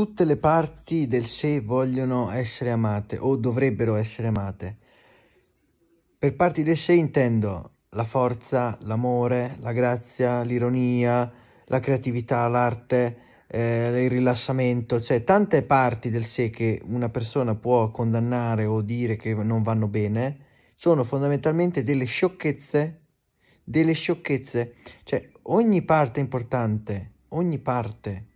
tutte le parti del sé vogliono essere amate o dovrebbero essere amate. Per parti del sé intendo la forza, l'amore, la grazia, l'ironia, la creatività, l'arte, eh, il rilassamento, cioè tante parti del sé che una persona può condannare o dire che non vanno bene, sono fondamentalmente delle sciocchezze, delle sciocchezze, cioè ogni parte importante, ogni parte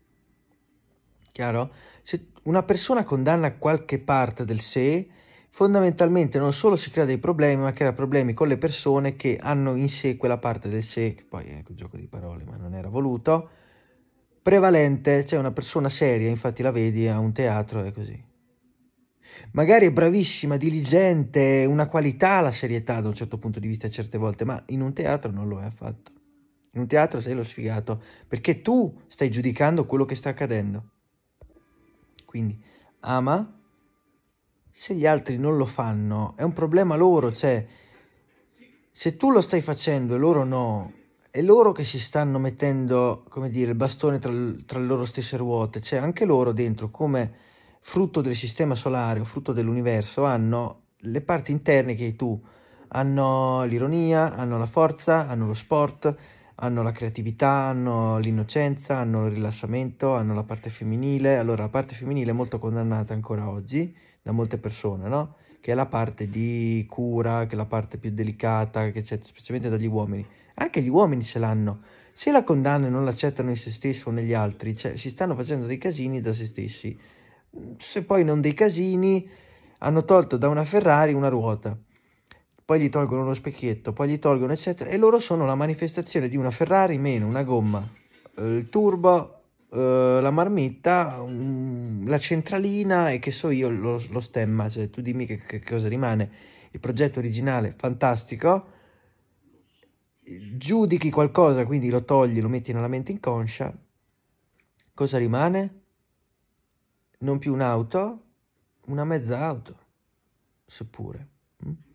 Chiaro? Se una persona condanna qualche parte del sé, fondamentalmente non solo si crea dei problemi, ma crea problemi con le persone che hanno in sé quella parte del sé, che poi è un gioco di parole, ma non era voluto, prevalente, cioè una persona seria, infatti la vedi a un teatro e così. Magari è bravissima, diligente, una qualità la serietà da un certo punto di vista certe volte, ma in un teatro non lo è affatto. In un teatro sei lo sfigato, perché tu stai giudicando quello che sta accadendo. Quindi ama, ah, se gli altri non lo fanno è un problema loro, cioè se tu lo stai facendo e loro no, è loro che si stanno mettendo, come dire, il bastone tra, tra le loro stesse ruote, cioè anche loro dentro come frutto del sistema solare o frutto dell'universo hanno le parti interne che hai tu, hanno l'ironia, hanno la forza, hanno lo sport, hanno la creatività, hanno l'innocenza, hanno il rilassamento, hanno la parte femminile. Allora, la parte femminile è molto condannata ancora oggi da molte persone, no? Che è la parte di cura, che è la parte più delicata, che c'è specialmente dagli uomini. Anche gli uomini ce l'hanno. Se la condannano e non l'accettano in se stesso o negli altri, cioè, si stanno facendo dei casini da se stessi. Se poi non dei casini, hanno tolto da una Ferrari una ruota poi gli tolgono lo specchietto, poi gli tolgono eccetera, e loro sono la manifestazione di una Ferrari meno una gomma, eh, il turbo, eh, la marmitta, um, la centralina e che so io lo, lo stemma, cioè tu dimmi che, che cosa rimane, il progetto originale fantastico, giudichi qualcosa, quindi lo togli, lo metti nella mente inconscia, cosa rimane? Non più un'auto, una mezza auto, seppure. Mm?